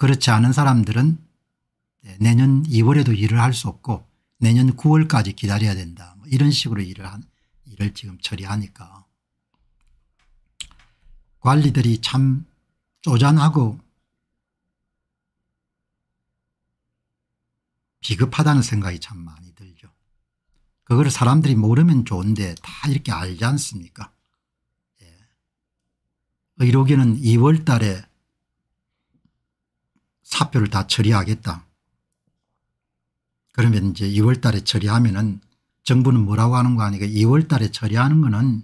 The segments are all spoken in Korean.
그렇지 않은 사람들은 내년 2월에도 일을 할 수 없고 내년 9월까지 기다려야 된다. 뭐 이런 식으로 일을, 한, 일을 지금 처리하니까 관리들이 참 쪼잔하고 비급하다는 생각이 참 많이 들죠. 그걸 사람들이 모르면 좋은데 다 이렇게 알지 않습니까? 예. 의료계는 2월 달에 사표를 다 처리하겠다. 그러면 이제 2월 달에 처리하면은 정부는 뭐라고 하는 거 아니까 2월 달에 처리하는 거는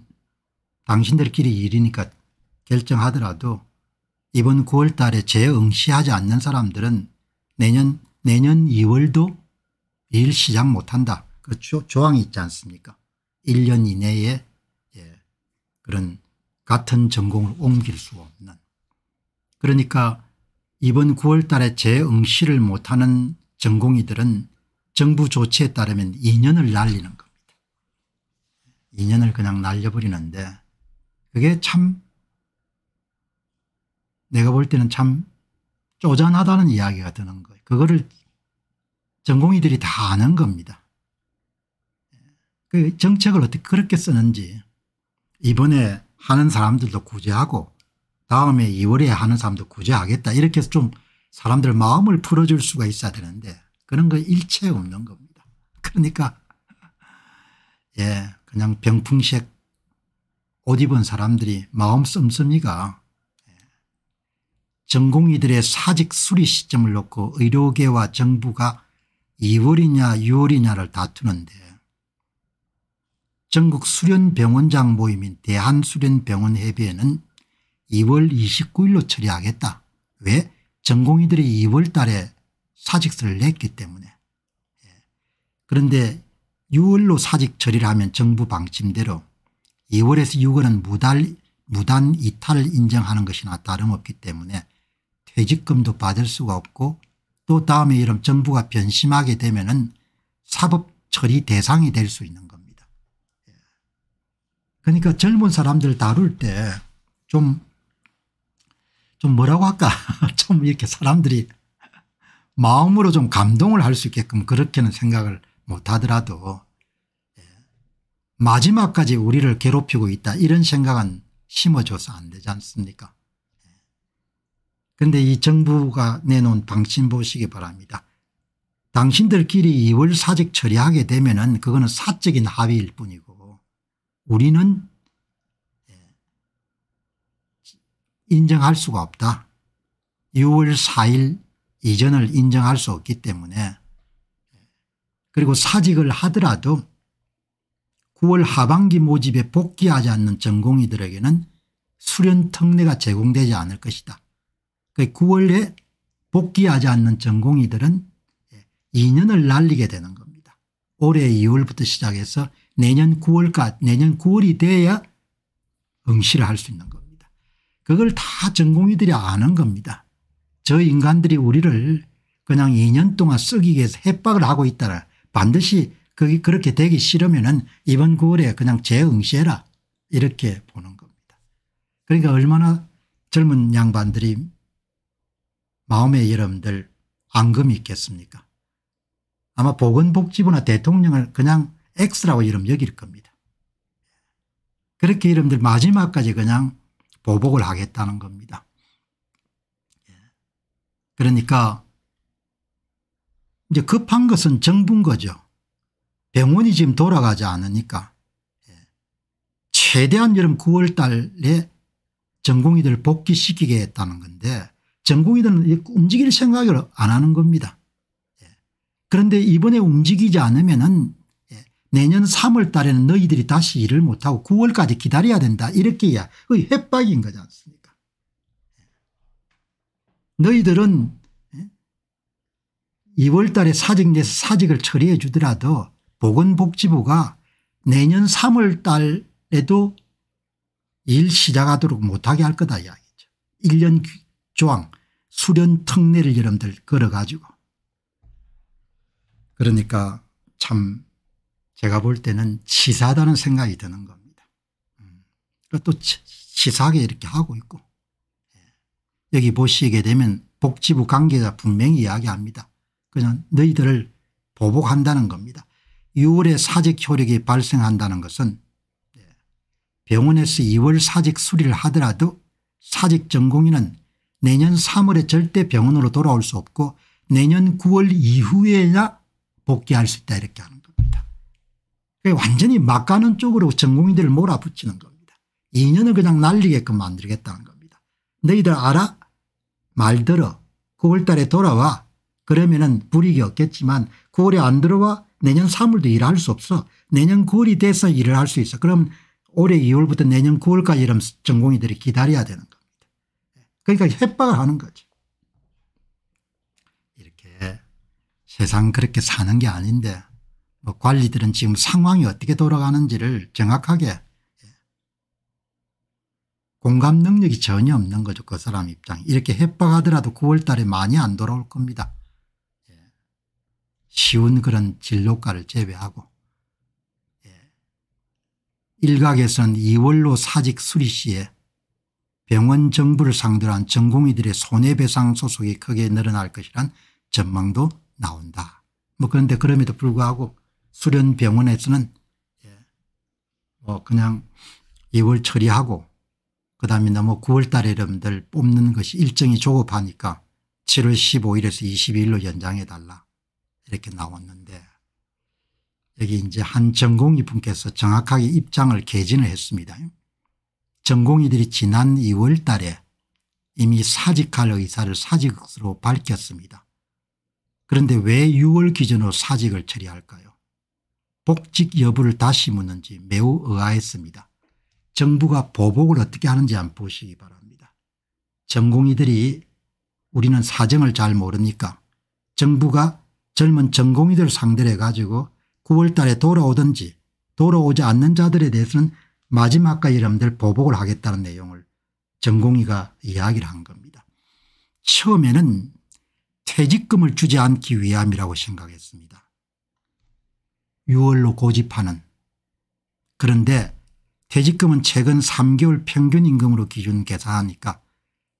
당신들끼리 일이니까 결정하더라도 이번 9월 달에 재응시하지 않는 사람들은 내년 내년 2월도 일 시작 못한다. 그 조, 항이 있지 않습니까 1년 이내에 예, 그런 같은 전공을 옮길 수 없는 그러니까 이번 9월 달에 재응시를 못하는 전공의들은 정부 조치에 따르면 2년을 날리는 겁니다. 2년을 그냥 날려버리는데 그게 참 내가 볼 때는 참 쪼잔하다는 이야기가 드는 거예요. 그거를 전공의들이 다 아는 겁니다. 그 정책을 어떻게 그렇게 쓰는지 이번에 하는 사람들도 구제하고 다음에 2월에 하는 사람도 굳이 하겠다 이렇게 해서 좀 사람들 마음을 풀어줄 수가 있어야 되는데 그런 거 일체 없는 겁니다. 그러니까 예 그냥 병풍색 옷 입은 사람들이 마음 씀씀이가 예, 전공의들의 사직 수리 시점을 놓고 의료계와 정부가 2월이냐 6월이냐를 다투는데 전국 수련병원장 모임인 대한수련병원협의회는 2월 29일로 처리하겠다. 왜? 전공의들이 2월 달에 사직서를 냈기 때문에. 예. 그런데 6월로 사직 처리를 하면 정부 방침대로 2월에서 6월은 무달, 무단 이탈을 인정하는 것이나 다름없기 때문에 퇴직금도 받을 수가 없고 또 다음에 이런 정부가 변심하게 되면 은 사법 처리 대상이 될 수 있는 겁니다. 예. 그러니까 젊은 사람들 다룰 때좀 좀 뭐라고 할까 좀 이렇게 사람들이 마음으로 좀 감동을 할 수 있게끔 그렇게는 생각을 못하더라도 예, 마지막까지 우리를 괴롭히고 있다 이런 생각은 심어줘서 안 되지 않습니까 그런데 예. 이 정부가 내놓은 방침 보시기 바랍니다. 당신들끼리 이월 사직 처리하게 되면 은 그거는 사적인 합의일 뿐이고 우리는 인정할 수가 없다. 6월 4일 이전을 인정할 수 없기 때문에 그리고 사직을 하더라도 9월 하반기 모집에 복귀하지 않는 전공의들에게는 수련 특례가 제공되지 않을 것이다. 9월에 그 복귀하지 않는 전공의들은 2년을 날리게 되는 겁니다. 올해 2월부터 시작해서 내년 9월까지 내년 9월이 돼야 응시를 할 수 있는 겁니다. 그걸 다 전공의들이 아는 겁니다. 저 인간들이 우리를 그냥 2년 동안 썩이게 해서 협박을 하고 있다라 반드시 그게 그렇게 되기 싫으면 은 이번 9월에 그냥 재응시해라 이렇게 보는 겁니다. 그러니까 얼마나 젊은 양반들이 마음에 여러분들 앙금이 있겠습니까 아마 보건복지부나 대통령을 그냥 X라고 이름 여길 겁니다. 그렇게 이름들 마지막까지 그냥 보복을 하겠다는 겁니다. 예. 그러니까 이제 급한 것은 정부인 거죠. 병원이 지금 돌아가지 않으니까 예. 최대한 여름 9월 달에 전공의들을 복귀시키겠다는 건데 전공의들은 움직일 생각을 안 하는 겁니다. 예. 그런데 이번에 움직이지 않으면 내년 3월 달에는 너희들이 다시 일을 못하고 9월까지 기다려야 된다. 이렇게야 거의 협박인 거지 않습니까 너희들은 2월 예? 달에 사직 내서 사직을 처리해 주더라도 보건복지부가 내년 3월 달에도 일 시작하도록 못하게 할 거다 이야기죠. 1년 조항 수련 특례를 여러분들 걸어가지고 그러니까 참 제가 볼 때는 치사하다는 생각이 드는 겁니다. 음. 또 치사하게 이렇게 하고 있고 예. 여기 보시게 되면 복지부 관계자 분명히 이야기합니다. 그냥 너희들을 보복한다는 겁니다. 6월에 사직 효력이 발생한다는 것은 예. 병원에서 2월 사직 수리를 하더라도 사직 전공인은 내년 3월에 절대 병원으로 돌아올 수 없고 내년 9월 이후에야 복귀할 수 있다 이렇게 하는 완전히 막가는 쪽으로 전공민들을 몰아붙이는 겁니다. 2년을 그냥 날리게끔 만들겠다는 겁니다. 너희들 알아? 말 들어. 9월 달에 돌아와. 그러면은 불이익이 없겠지만 9월에 안 들어와 내년 3월도 일할 수 없어. 내년 9월이 돼서 일을 할 수 있어. 그럼 올해 2월부터 내년 9월까지 이런 전공의들이 기다려야 되는 겁니다. 그러니까 협박을 하는 거죠. 이렇게 세상 그렇게 사는 게 아닌데 뭐 관리들은 지금 상황이 어떻게 돌아가는지를 정확하게 공감 능력이 전혀 없는 거죠. 그 사람 입장. 이렇게 협박하더라도 9월 달에 많이 안 돌아올 겁니다. 예. 쉬운 그런 진로가를 제외하고 예. 일각에서는 2월로 사직 수리 시에 병원 정부를 상대로 한 전공의들의 손해배상 소속이 크게 늘어날 것이란 전망도 나온다. 뭐 그런데 그럼에도 불구하고 수련 병원에서는 예, 뭐 그냥 2월 처리하고 그다음에 너무 뭐 9월 달에 여러분들 뽑는 것이 일정이 조급하니까 7월 15일에서 22일로 연장해 달라 이렇게 나왔는데 여기 이제 한 전공의 분께서 정확하게 입장을 개진을 했습니다. 전공의들이 지난 2월 달에 이미 사직할 의사를 사직으로 밝혔습니다. 그런데 왜 6월 기준으로 사직을 처리할까요 복직 여부를 다시 묻는지 매우 의아했습니다. 정부가 보복을 어떻게 하는지 한번 보시기 바랍니다. 전공의들이 우리는 사정을 잘 모르니까 정부가 젊은 전공의들 상대로 해가지고 9월 달에 돌아오든지 돌아오지 않는 자들에 대해서는 마지막까지 여러분들 보복을 하겠다는 내용을 전공의가 이야기를 한 겁니다. 처음에는 퇴직금을 주지 않기 위함이라고 생각했습니다. 6월로 고집하는 그런데 퇴직금은 최근 3개월 평균 임금으로 기준 계산하니까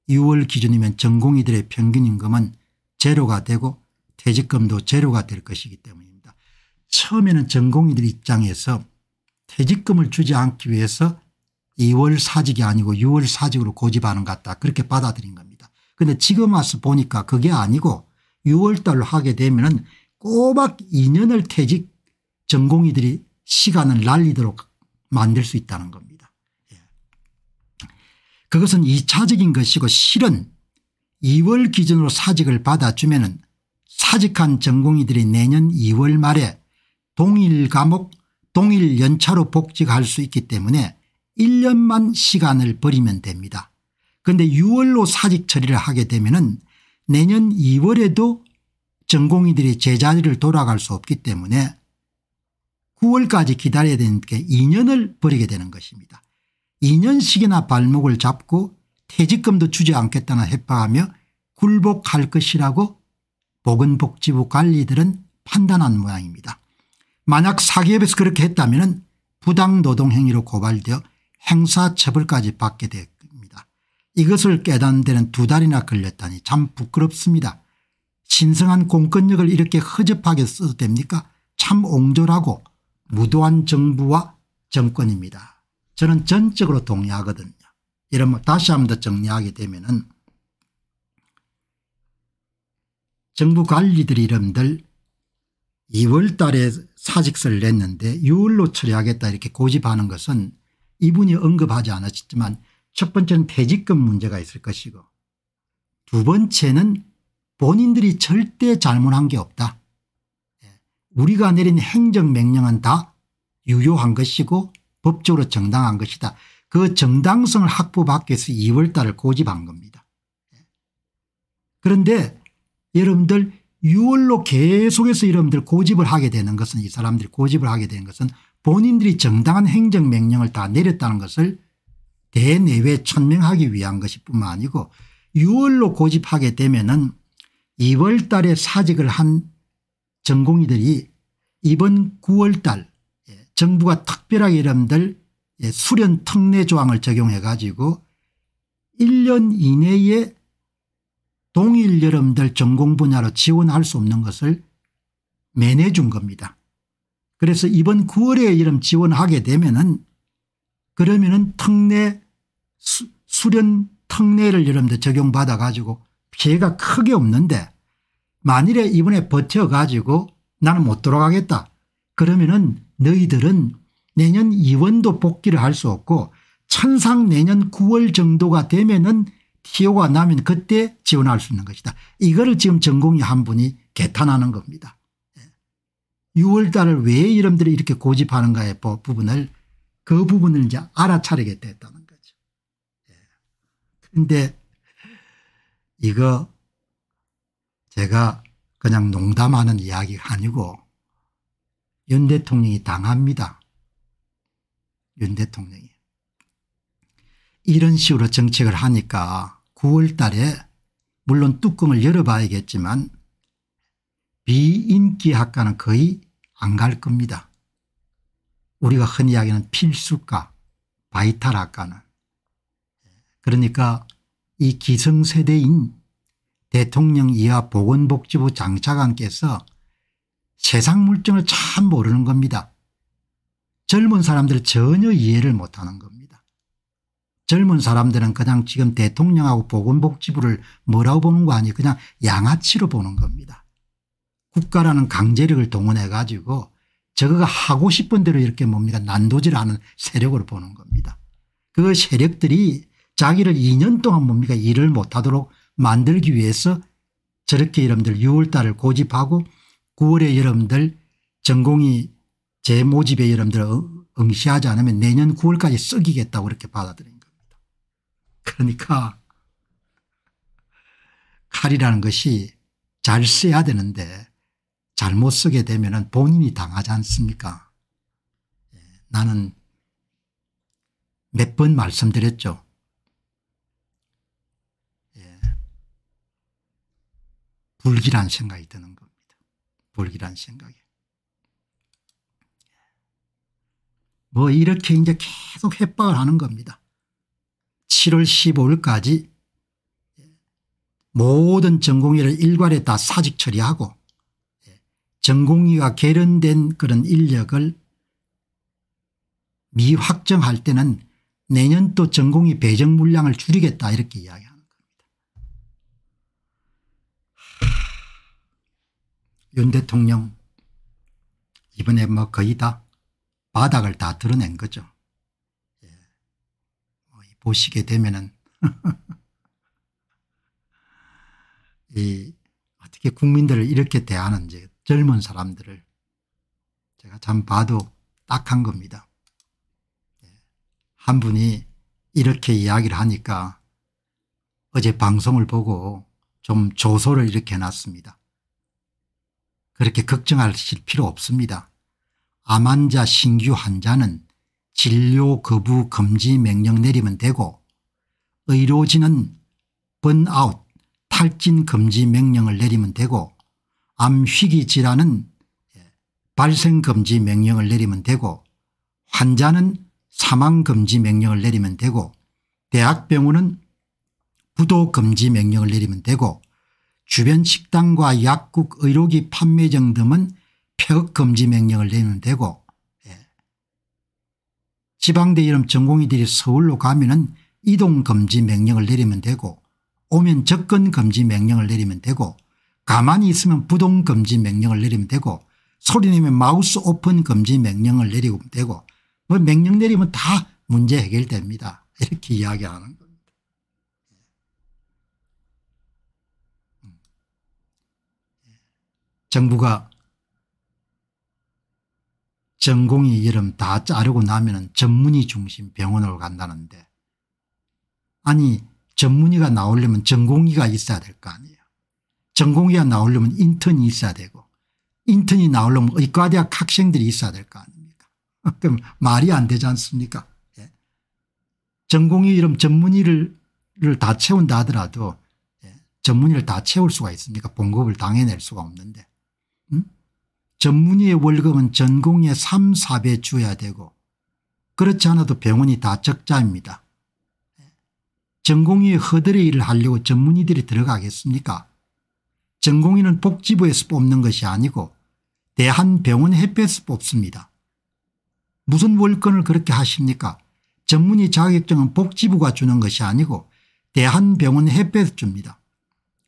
6월 기준이면 전공의들의 평균 임금은 제로가 되고 퇴직금도 제로가 될 것이기 때문입니다. 처음에는 전공의들 입장에서 퇴직금을 주지 않기 위해서 2월 사직이 아니고 6월 사직으로 고집하는 것 같다 그렇게 받아들인 겁니다. 그런데 지금 와서 보니까 그게 아니고 6월 달로 하게 되면 은 꼬박 2년을 퇴직 전공의들이 시간을 날리도록 만들 수 있다는 겁니다. 예. 그것은 2차적인 것이고 실은 2월 기준으로 사직을 받아주면 은 사직한 전공의들이 내년 2월 말에 동일 과목 동일 연차로 복직할 수 있기 때문에 1년만 시간을 버리면 됩니다. 그런데 6월로 사직 처리를 하게 되면 은 내년 2월에도 전공의들이 제자리를 돌아갈 수 없기 때문에 9월까지 기다려야 되니까 2년을 버리게 되는 것입니다. 2년씩이나 발목을 잡고 퇴직금도 주지 않겠다는 해파하며 굴복할 것이라고 보건복지부 관리들은 판단한 모양입니다. 만약 사기업에서 그렇게 했다면 부당노동행위로 고발되어 행사처벌까지 받게 됩니다. 이것을 깨닫는 데는 두 달이나 걸렸다니 참 부끄럽습니다. 신성한 공권력을 이렇게 허접하게 써도 됩니까 참 옹졸하고 무도한 정부와 정권입니다. 저는 전적으로 동의하거든요. 이런 말 다시 한번더 정리하게 되면은 정부 관리들이 름들 2월 달에 사직서를 냈는데 6월로 처리하겠다 이렇게 고집하는 것은 이분이 언급하지 않았지만 첫 번째는 퇴직금 문제가 있을 것이고 두 번째는 본인들이 절대 잘못한 게 없다. 우리가 내린 행정명령은 다 유효한 것이고 법적으로 정당한 것이다. 그 정당성을 확보받기 위해서 2월달을 고집한 겁니다. 그런데 여러분들 6월로 계속해서 여러분들 고집을 하게 되는 것은 이 사람들이 고집을 하게 되는 것은 본인들이 정당한 행정명령을 다 내렸다는 것을 대내외 천명하기 위한 것이 뿐만 아니고 6월로 고집하게 되면 은 2월 달에 사직을 한 전공의들이 이번 9월 달 예, 정부가 특별하게 여러들 예, 수련 특례 조항을 적용해 가지고 1년 이내에 동일 여름들 전공 분야로 지원할 수 없는 것을 매내 준 겁니다. 그래서 이번 9월에 여름 지원하게 되면은 그러면은 특례 수, 수련 특례를 여러분들 적용받아 가지고 피해가 크게 없는데 만일에 이번에 버텨가지고 나는 못 돌아가겠다. 그러면은 너희들은 내년 이원도 복귀를 할 수 없고 천상 내년 9월 정도가 되면은 티오가 나면 그때 지원할 수 있는 것이다. 이거를 지금 전공이 한 분이 개탄하는 겁니다. 6월 예. 달을 왜 이름들이 이렇게 고집하는가의 부분을 그 부분을 이제 알아차리게 됐다는 거죠. 그런데 예. 이거 제가 그냥 농담하는 이야기가 아니고 윤 대통령이 당합니다. 윤 대통령이. 이런 식으로 정책을 하니까 9월 달에 물론 뚜껑을 열어봐야겠지만 비인기 학과는 거의 안 갈 겁니다. 우리가 흔히 이야기하는 필수과 바이탈 학과는. 그러니까 이 기성세대인 대통령 이하 보건복지부 장차관께서 세상 물정을 참 모르는 겁니다. 젊은 사람들 전혀 이해를 못하는 겁니다. 젊은 사람들은 그냥 지금 대통령하고 보건복지부를 뭐라고 보는 거 아니 에요 그냥 양아치로 보는 겁니다. 국가라는 강제력을 동원해 가지고 저거가 하고 싶은 대로 이렇게 뭡니까 난도질하는 세력으로 보는 겁니다. 그 세력들이 자기를 2년 동안 뭡니까 일을 못하도록 만들기 위해서 저렇게 여러분들 6월달을 고집하고 9월에 여러분들 전공이 재모집에 여러분들 어, 응시하지 않으면 내년 9월까지 썩이겠다고 그렇게 받아들인 겁니다. 그러니까 칼이라는 것이 잘 써야 되는데 잘못 쓰게 되면 본인이 당하지 않습니까 예, 나는 몇 번 말씀드렸죠. 불길한 생각이 드는 겁니다. 불길한 생각이. 뭐 이렇게 이제 계속 협박을 하는 겁니다. 7월 15일까지 모든 전공의를 일괄에 다 사직 처리하고 예, 전공의가 개련된 그런 인력을 미확정할 때는 내년도 전공의 배정 물량을 줄이겠다 이렇게 이야기합니다. 윤 대통령 이번에 뭐 거의 다 바닥을 다 드러낸 거죠. 예. 뭐 보시게 되면은 이 어떻게 국민들을 이렇게 대하는지 젊은 사람들을 제가 참 봐도 딱한 겁니다. 예. 한 분이 이렇게 이야기를 하니까 어제 방송을 보고 좀 조소를 이렇게 해놨습니다. 그렇게 걱정하실 필요 없습니다. 암환자 신규 환자는 진료 거부 금지 명령 내리면 되고 의료진은 번아웃 탈진 금지 명령을 내리면 되고 암휘기 질환은 예, 발생 금지 명령을 내리면 되고 환자는 사망 금지 명령을 내리면 되고 대학병원은 부도 금지 명령을 내리면 되고 주변 식당과 약국 의료기 판매점 등은 폐업 금지 명령을 내면 되고 예. 지방대 이름 전공의들이 서울로 가면은 이동 금지 명령을 내리면 되고 오면 접근 금지 명령을 내리면 되고 가만히 있으면 부동 금지 명령을 내리면 되고 소리내면 마우스 오픈 금지 명령을 내리면 되고 뭐 명령 내리면 다 문제 해결됩니다. 이렇게 이야기하는 거예요. 정부가 전공이 의름다 자르고 나면 전문의 중심 병원으로 간다는데 아니 전문의가 나오려면 전공의가 있어야 될 거 아니에요. 전공의가 나오려면 인턴이 있어야 되고 인턴이 나오려면 의과대학 학생들이 있어야 될 거 아닙니까 그럼 말이 안 되지 않습니까 예. 전공의 이름 전문의를 다 채운다 하더라도 예. 전문의를 다 채울 수가 있습니까 본급을 당해낼 수가 없는데 전문의의 월급은 전공의 3, 4배 줘야 되고 그렇지 않아도 병원이 다 적자입니다. 전공의허들의 일을 하려고 전문의들이 들어가겠습니까 전공의는 복지부에서 뽑는 것이 아니고 대한병원 협회에서 뽑습니다. 무슨 월권을 그렇게 하십니까 전문의 자격증은 복지부가 주는 것이 아니고 대한병원 협회에서 줍니다.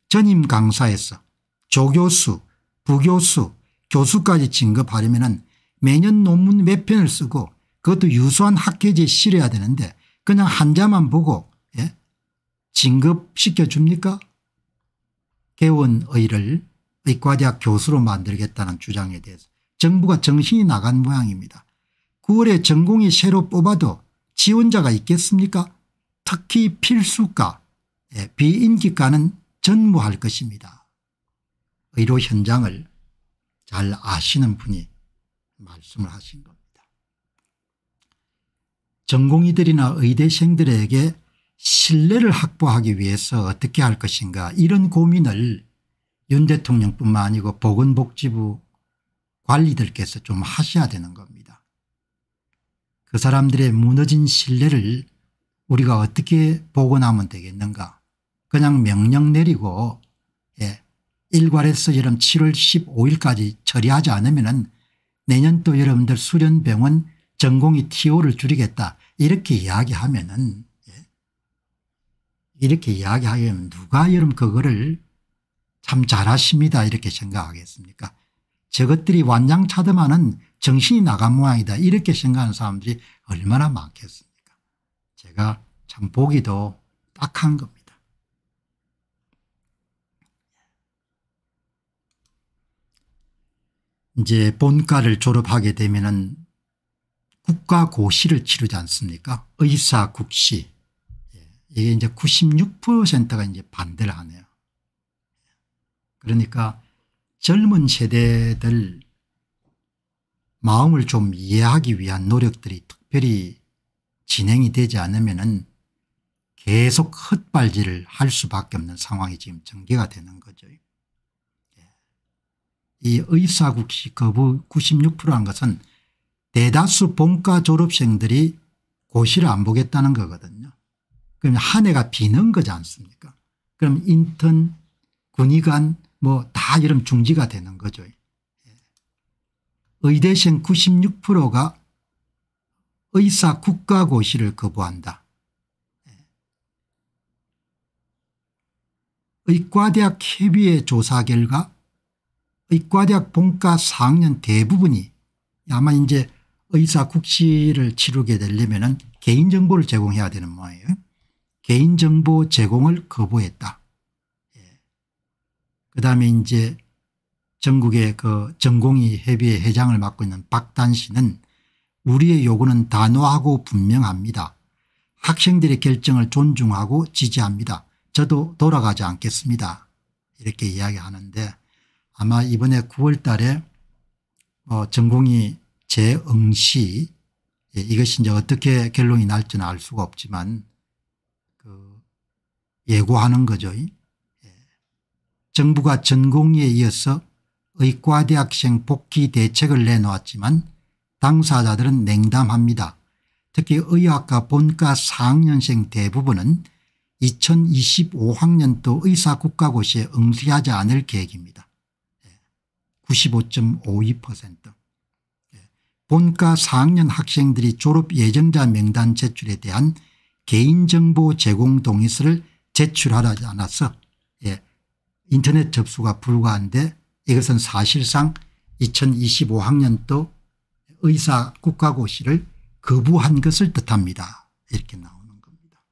전임 강사에서 조교수 부교수 교수까지 진급하려면 매년 논문 몇 편을 쓰고 그것도 유수한 학회지에 실어야 되는데 그냥 한자만 보고 예? 진급시켜줍니까 개원의를 의과대학 교수로 만들겠다는 주장에 대해서 정부가 정신이 나간 모양입니다. 9월에 전공이 새로 뽑아도 지원자가 있겠습니까 특히 필수과 예, 비인기과는 전무할 것입니다. 의료 현장을 잘 아시는 분이 말씀을 하신 겁니다. 전공의들이나 의대생들에게 신뢰를 확보하기 위해서 어떻게 할 것인가 이런 고민을 윤 대통령뿐만 아니고 보건복지부 관리들께서 좀 하셔야 되는 겁니다. 그 사람들의 무너진 신뢰를 우리가 어떻게 복원하면 되겠는가 그냥 명령 내리고 예, 일괄해서 여름 7월 15일까지 처리하지 않으면 내년 또 여러분들 수련병원 전공의 TO를 줄이겠다 이렇게 이야기하면 은 예. 이렇게 이야기하면 누가 여러분 그거를 참 잘하십니다 이렇게 생각하겠습니까 저것들이 완장차더만은 정신이 나간 모양이다 이렇게 생각하는 사람들이 얼마나 많겠습니까 제가 참 보기도 딱한 겁니다. 이제 본과를 졸업하게 되면은 국가고시를 치르지 않습니까 의사국시 예, 이게 이제 96%가 이제 반대를 하네요. 그러니까 젊은 세대들 마음을 좀 이해하기 위한 노력들이 특별히 진행이 되지 않으면은 계속 헛발질을 할 수밖에 없는 상황이 지금 전개가 되는 거죠. 이 의사국시 거부 96%한 것은 대다수 본과 졸업생들이 고시를 안 보겠다는 거거든요. 그러면한 해가 비는 거지 않습니까 그럼 인턴 군의관 뭐 다 이런 중지가 되는 거죠. 예. 의대생 96%가 의사 국가고시를 거부한다. 예. 의과대학 협의회 조사 결과 의과대학 본과 4학년 대부분이 아마 이제 의사 국시를 치르게 되려면 개인정보를 제공해야 되는 모양이에요. 개인정보 제공을 거부했다. 예. 그 다음에 이제 전국의 그 전공의 협의회 회장을 맡고 있는 박단 씨는 우리의 요구는 단호하고 분명합니다. 학생들의 결정을 존중하고 지지합니다. 저도 돌아가지 않겠습니다. 이렇게 이야기하는데 아마 이번에 9월 달에 어 전공이 재응시 예, 이것이 이제 어떻게 결론이 날지는 알 수가 없지만 그 예고하는 거죠. 예. 정부가 전공에 이어서 의과대학생 복귀 대책을 내놓았지만 당사자들은 냉담합니다. 특히 의학과 본과 4학년생 대부분은 2025학년도 의사국가고시에 응시하지 않을 계획입니다. 95.52% 본과 4학년 학생들이 졸업 예정자 명단 제출에 대한 개인정보 제공 동의서를 제출하지 않아서 예, 인터넷 접수가 불가한데 이것은 사실상 2025학년도 의사 국가고시를 거부한 것을 뜻합니다. 이렇게 나오는 겁니다.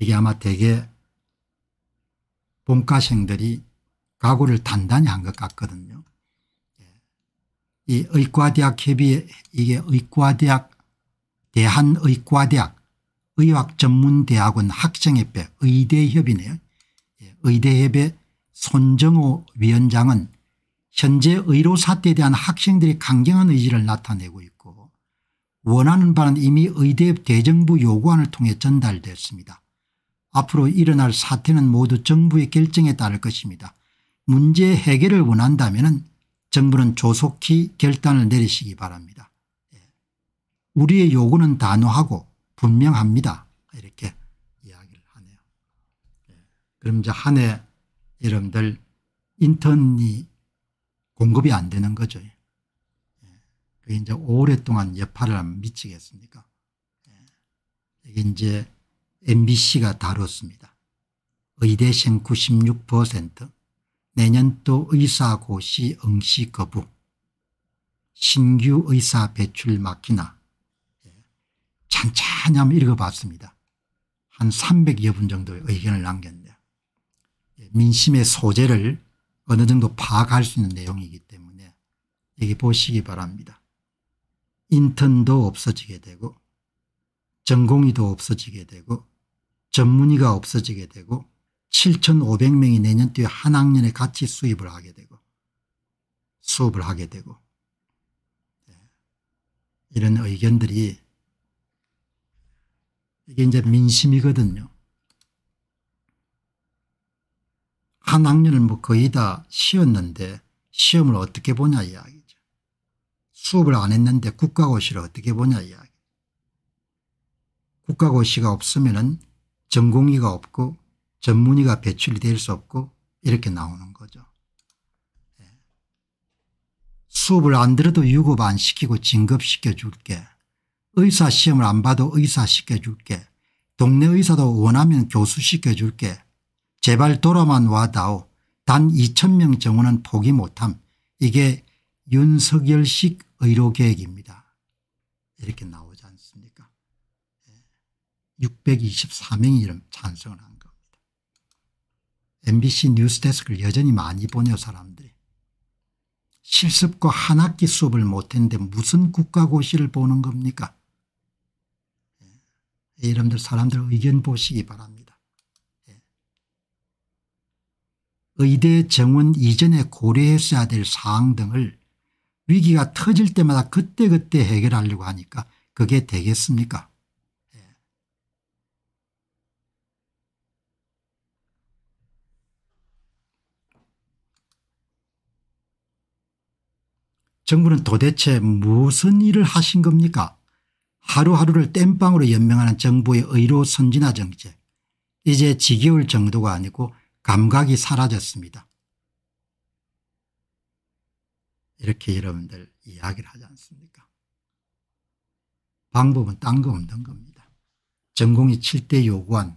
이게 아마 대개 본과생들이 각오를 단단히 한 것 같거든요. 예. 이 의과대학 협의 이게 의과대학 대한의과대학 의학전문대학원 학생협회 의대협이네요. 예. 의대협의 손정호 위원장은 현재 의료 사태에 대한 학생들의 강경한 의지를 나타내고 있고 원하는 바는 이미 의대 대정부 요구안을 통해 전달됐습니다. 앞으로 일어날 사태는 모두 정부의 결정에 따를 것입니다. 문제 해결을 원한다면 정부는 조속히 결단을 내리시기 바랍니다. 예. 우리의 요구는 단호하고 분명합니다. 이렇게 이야기를 하네요. 예. 그럼 이제 한 해 여러분들 인턴이 공급이 안 되는 거죠. 그 이제 오랫동안 여파를 미치겠습니까. 이게 이제 MBC가 다뤘습니다. 의대생 96% 내년 도 의사고시 응시 거부 신규 의사 배출 막히나 예. 찬찬히 한번 읽어봤습니다. 한 300여 분 정도의 의견을 남겼는데 예, 민심의 소재를 어느 정도 파악할 수 있는 내용이기 때문에 여기 보시기 바랍니다. 인턴도 없어지게 되고 전공의도 없어지게 되고 전문의가 없어지게 되고 7,500명이 내년뒤에한 학년에 같이 수입을 하게 되고 수업을 하게 되고 예. 이런 의견들이 이게 이제 민심이거든요. 한 학년을 뭐 거의 다 쉬었는데 시험을 어떻게 보냐 이야기죠. 수업을 안 했는데 국가고시를 어떻게 보냐 이야기. 국가고시가 없으면 전공의가 없고 전문의가 배출이 될 수 없고 이렇게 나오는 거죠. 예. 수업을 안 들어도 유급 안 시키고 진급시켜 줄게. 의사 시험을 안 봐도 의사 시켜줄게. 동네 의사도 원하면 교수 시켜줄게. 제발 돌아만 와다오. 단 2천 명 정원은 포기 못함. 이게 윤석열식 의료계획입니다. 이렇게 나오지 않습니까 624명이 예. 이름 찬성을 한 MBC 뉴스데스크를 여전히 많이 보냐 사람들이. 실습과한 학기 수업을 못했는데 무슨 국가고시를 보는 겁니까? 예. 여러분들 사람들 의견 보시기 바랍니다. 예. 의대 정원 이전에 고려했어야 될 사항 등을 위기가 터질 때마다 그때그때 해결하려고 하니까 그게 되겠습니까 정부는 도대체 무슨 일을 하신 겁니까 하루하루를 땜빵으로 연명하는 정부의 의료 선진화 정책 이제 지겨울 정도가 아니고 감각이 사라졌습니다. 이렇게 여러분들 이야기를 하지 않습니까 방법은 딴 거 없는 겁니다. 전공이 7대 요구한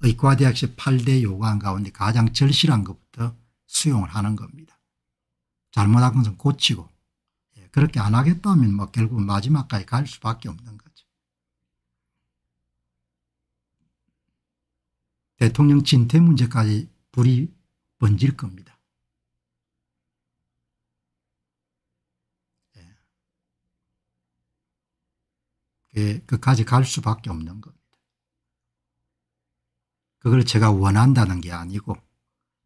의과대학시 8대 요구한 가운데 가장 절실한 것부터 수용을 하는 겁니다. 잘못한 것은 고치고 그렇게 안 하겠다면 뭐 결국 마지막까지 갈 수밖에 없는 거죠. 대통령 진퇴 문제까지 불이 번질 겁니다. 예, 끝까지 갈 수밖에 없는 겁니다. 그걸 제가 원한다는 게 아니고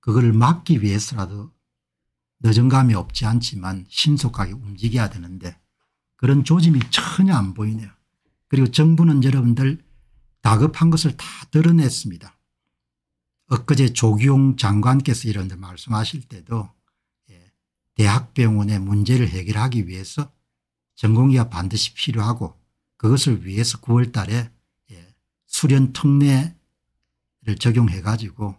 그걸 막기 위해서라도 늦은 감이 없지 않지만 신속하게 움직여야 되는데 그런 조짐이 전혀 안 보이네요. 그리고 정부는 여러분들 다급한 것을 다 드러냈습니다. 엊그제 조기용 장관께서 이런 데 말씀하실 때도 예, 대학병원의 문제를 해결하기 위해서 전공의가 반드시 필요하고 그것을 위해서 9월 달에 예, 수련 특례를 적용해 가지고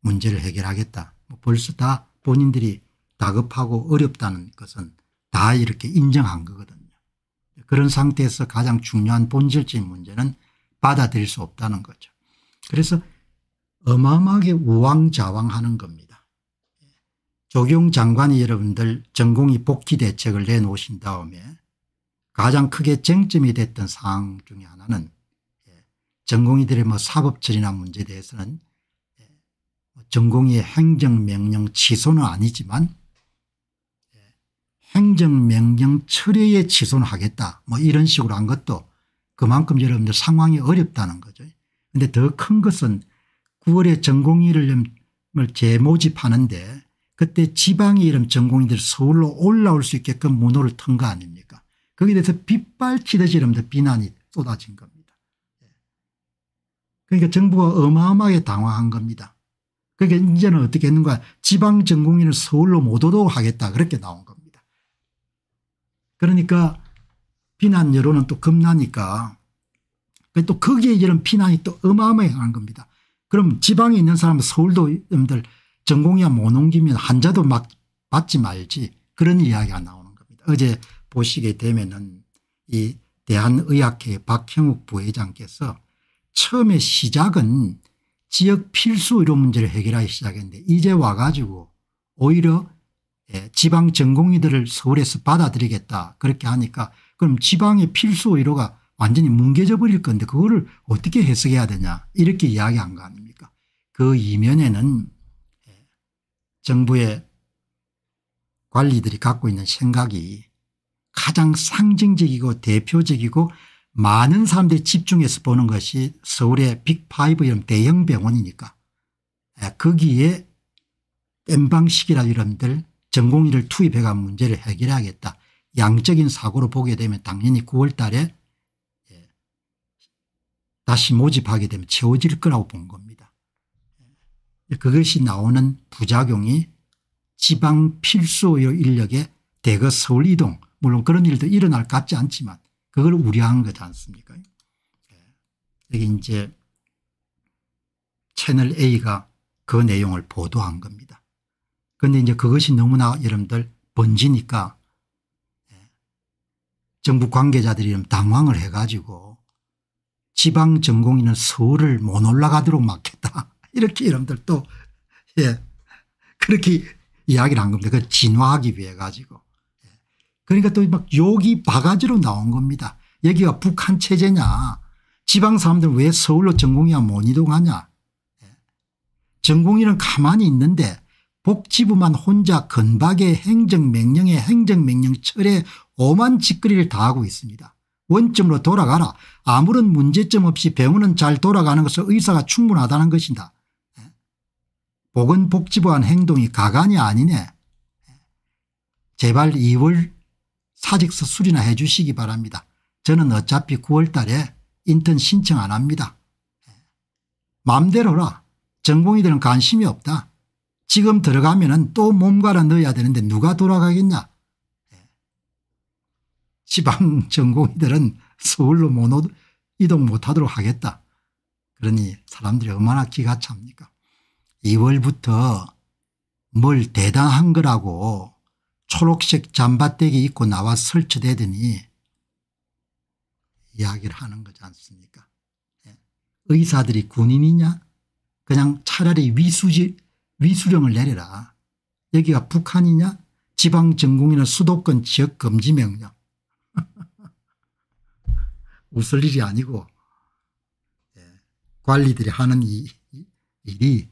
문제를 해결하겠다. 뭐 벌써 다 본인들이 다급하고 어렵다는 것은 다 이렇게 인정한 거거든요. 그런 상태에서 가장 중요한 본질적인 문제는 받아들일 수 없다는 거죠. 그래서 어마어마하게 우왕좌왕하는 겁니다. 조경 장관이 여러분들 전공이 복귀 대책을 내놓으신 다음에 가장 크게 쟁점이 됐던 사항 중에 하나는 전공이들의 뭐 사법 처리나 문제에 대해서는 전공의 행정명령 취소는 아니지만 행정명령 철회에 치손하겠다 뭐 이런 식으로 한 것도 그만큼 여러분들 상황이 어렵다는 거죠. 근데 더 큰 것은 9월에 전공의를 재모집하는데 그때 지방의 이름 전공의들 서울로 올라올 수 있게끔 문호를 튼 거 아닙니까 거기에 대해서 빗발치듯이 이러면서 비난이 쏟아진 겁니다. 예. 그러니까 정부가 어마어마하게 당황한 겁니다. 그러니까 이제는 어떻게 했는가 지방 전공의를 서울로 못 오도록 하겠다 그렇게 나온 겁니다. 그러니까 비난 여론은 또 겁나니까 그러니까 또 거기에 이런 비난이 또 어마어마한 겁니다. 그럼 지방에 있는 사람 서울도 여러분들 전공이야 못 옮기면 한자도 막 받지 말지 그런 이야기가 나오는 겁니다. 어제 보시게 되면은 이 대한의학회 박형욱 부회장께서 처음에 시작은 지역 필수 의료 문제를 해결하기 시작했는데 이제 와가지고 오히려 예, 지방 전공의들을 서울에서 받아들이겠다 그렇게 하니까 그럼 지방의 필수 의료가 완전히 뭉개져 버릴 건데 그거를 어떻게 해석해야 되냐 이렇게 이야기한 거 아닙니까 그 이면에는 예, 정부의 관리들이 갖고 있는 생각이 가장 상징적이고 대표적이고 많은 사람들이 집중해서 보는 것이 서울의 빅5 대형 병원이니까 예, 거기에 땜방식이라 이런들 전공의를 투입해가 문제를 해결해야겠다. 양적인 사고로 보게 되면 당연히 9월 달에 예, 다시 모집하게 되면 채워질 거라고 본 겁니다. 예, 그것이 나오는 부작용이 지방 필수의 인력의 대거 서울 이동 물론 그런 일도 일어날 것 같지 않지만 그걸 우려한 거지 않습니까 예, 여기 이제 채널A가 그 내용을 보도한 겁니다. 그런데 이제 그것이 너무나 여러분들 번지니까 예, 정부 관계자들이 당황을 해가지고 지방 전공인은 서울을 못 올라가도록 막겠다 이렇게 여러분들 또 예. 그렇게 이야기를 한 겁니다. 그 진화하기 위해 가지고. 예. 그러니까 또 막 욕이 바가지로 나온 겁니다. 여기가 북한 체제냐 지방 사람들 왜 서울로 전공이야 못 이동하냐 예. 전공인은 가만히 있는데 복지부만 혼자 건박의 행정명령에 행정명령철에 오만 짓거리를 다하고 있습니다. 원점으로 돌아가라. 아무런 문제점 없이 병원은 잘 돌아가는 것을 의사가 충분하다는 것이다. 보건복지부한 예? 행동이 가관이 아니네. 예? 제발 2월 사직서 수리나 해 주시기 바랍니다. 저는 어차피 9월 달에 인턴 신청 안 합니다. 맘대로라. 예? 전공이들은 관심이 없다. 지금 들어가면 또몸가라 넣어야 되는데 누가 돌아가겠냐. 지방 예. 전공의들은 서울로 못 이동 못하도록 하겠다. 그러니 사람들이 얼마나 기가 찹니까. 2월부터 뭘 대단한 거라고 초록색 잠바떼기 입고 나와 설치되더니 이야기를 하는 거지 않습니까. 예. 의사들이 군인이냐 그냥 차라리 위수지 위수령을 내려라. 여기가 북한이냐 지방전공이나 수도권 지역 금지명령. 웃을 일이 아니고 예, 관리들이 하는 이, 일이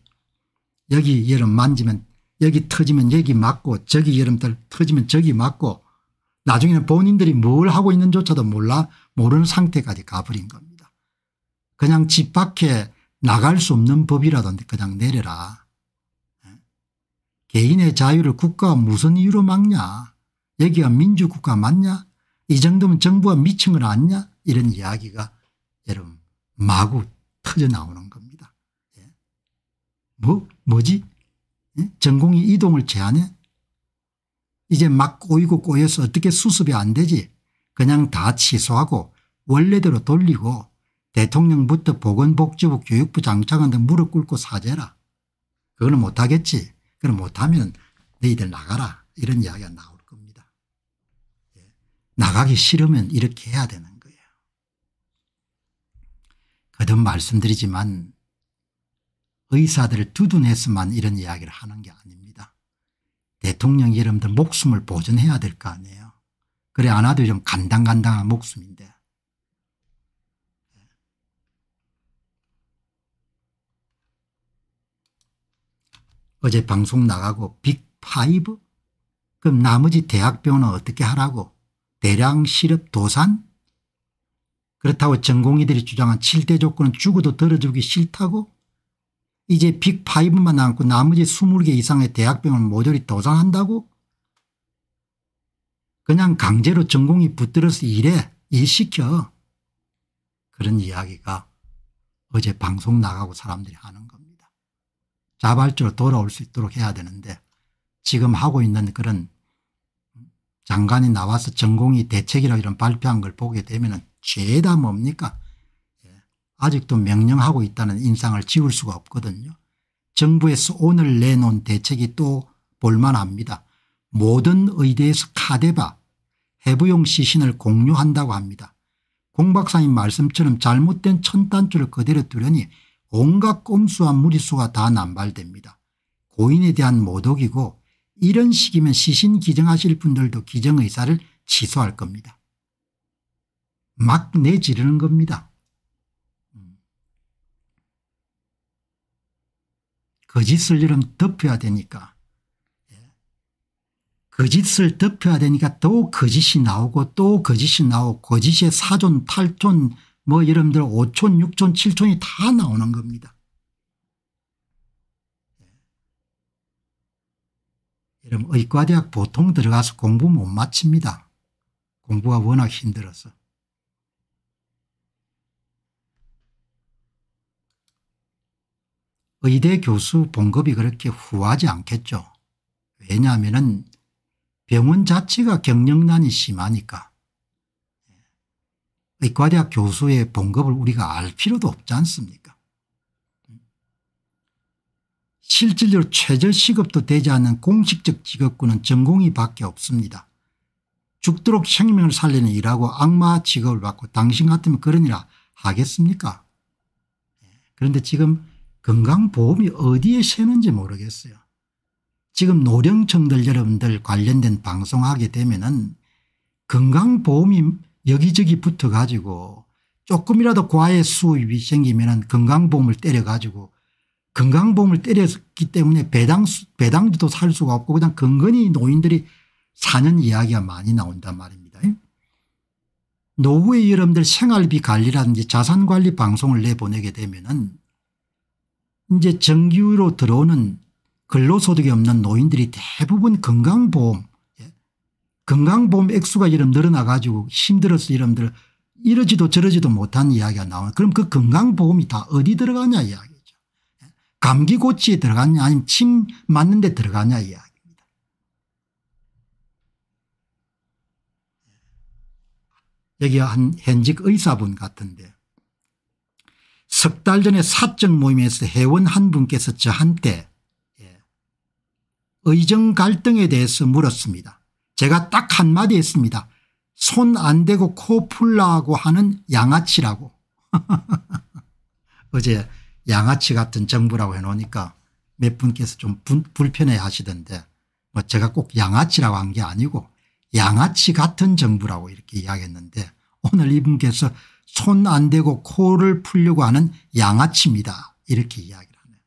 여기 여름 만지면 여기 터지면 여기 맞고 저기 여름 터지면 저기 맞고 나중에는 본인들이 뭘 하고 있는조차도 몰라 모르는 상태까지 가버린 겁니다. 그냥 집 밖에 나갈 수 없는 법이라던데 그냥 내려라. 개인의 자유를 국가가 무슨 이유로 막냐 여기가 민주국가 맞냐 이 정도면 정부가 미친 건 아냐 니 이런 이야기가 여러분 마구 터져나오는 겁니다. 예. 뭐 뭐지 예? 전공이 이동을 제한해 이제 막 꼬이고 꼬여서 어떻게 수습이 안 되지 그냥 다 취소하고 원래대로 돌리고 대통령부터 보건복지부 교육부 장차관 등 무릎 꿇고 사죄라. 그거는 못하겠지. 그럼 못하면 너희들 나가라 이런 이야기가 나올 겁니다. 예. 나가기 싫으면 이렇게 해야 되는 거예요. 거듭 말씀드리지만 의사들을 두둔해서만 이런 이야기를 하는 게 아닙니다. 대통령 여러분들 목숨을 보존해야 될 거 아니에요. 그래 안아도 좀 간당간당한 목숨인데 어제 방송 나가고 빅5? 그럼 나머지 대학병원은 어떻게 하라고? 대량 실업 도산? 그렇다고 전공의들이 주장한 7대 조건은 죽어도 들어주기 싫다고? 이제 빅5만 남고 나머지 20개 이상의 대학병원 모조리 도산한다고? 그냥 강제로 전공이 붙들어서 일해 일시켜 그런 이야기가 어제 방송 나가고 사람들이 하는 겁니다. 자발적으로 돌아올 수 있도록 해야 되는데 지금 하고 있는 그런 장관이 나와서 전공이 대책이라 이런 발표한 걸 보게 되면 죄다 뭡니까 예. 아직도 명령하고 있다는 인상을 지울 수가 없거든요. 정부에서 오늘 내놓은 대책이 또 볼만합니다. 모든 의대에서 카데바 해부용 시신을 공유한다고 합니다. 공 박사님 말씀처럼 잘못된 천단줄을 그대로 두려니 온갖 꼼수와 무리수가 다 남발됩니다. 고인에 대한 모독이고 이런 식이면 시신 기증하실 분들도 기증의사를 취소할 겁니다. 막 내지르는 겁니다. 음. 거짓을 이름 덮여야 되니까 예. 거짓을 덮여야 되니까 또 거짓이 나오고 또 거짓이 나오고 거짓의 사존 탈존 뭐 여러분들 5촌, 6촌, 7촌이 다 나오는 겁니다. 예. 여러분 의과대학 보통 들어가서 공부 못 마칩니다. 공부가 워낙 힘들어서. 의대 교수 봉급이 그렇게 후하지 않겠죠. 왜냐하면 병원 자체가 경영난이 심하니까. 의과대학 교수의 본급을 우리가 알 필요도 없지 않습니까 실질적으로 최저시급도 되지 않는 공식적 직업군은 전공이 밖에 없습니다. 죽도록 생명을 살리는 일하고 악마 직업을 받고 당신 같으면 그런 일 하겠습니까 그런데 지금 건강보험이 어디에 새는지 모르겠어요. 지금 노령층들 여러분들 관련된 방송하게 되면 은 건강보험이 여기저기 붙어 가지고 조금이라도 과외 수입이 생기면 건강보험을 때려 가지고 건강보험을 때렸기 때문에 배당 배당도 살 수가 없고 그냥 건건히 노인들이 사는 이야기가 많이 나온단 말입니다. 노후의 여러분들 생활비 관리라든지 자산관리 방송을 내보내게 되면은 이제 정규로 들어오는 근로소득이 없는 노인들이 대부분 건강보험 건강보험 액수가 이름 늘어나가지고 힘들어서 이름들 이러지도 저러지도 못한 이야기가 나오는 그럼 그 건강보험이 다 어디 들어가냐 이야기죠. 감기 고치에 들어가냐 아니면 침 맞는 데 들어가냐 이야기입니다. 여기 한 현직 의사분 같은데 석 달 전에 사적 모임에서 회원 한 분께서 저한테 예, 의정 갈등에 대해서 물었습니다. 제가 딱 한마디 했습니다. 손 안 대고 코 풀라고 하는 양아치라고. 어제 양아치 같은 정부라고 해놓으니까 몇 분께서 좀 분, 불편해 하시던데 뭐 제가 꼭 양아치라고 한 게 아니고 양아치 같은 정부라고 이렇게 이야기했는데 오늘 이분께서 손 안 대고 코를 풀려고 하는 양아치입니다. 이렇게 이야기를 하네요.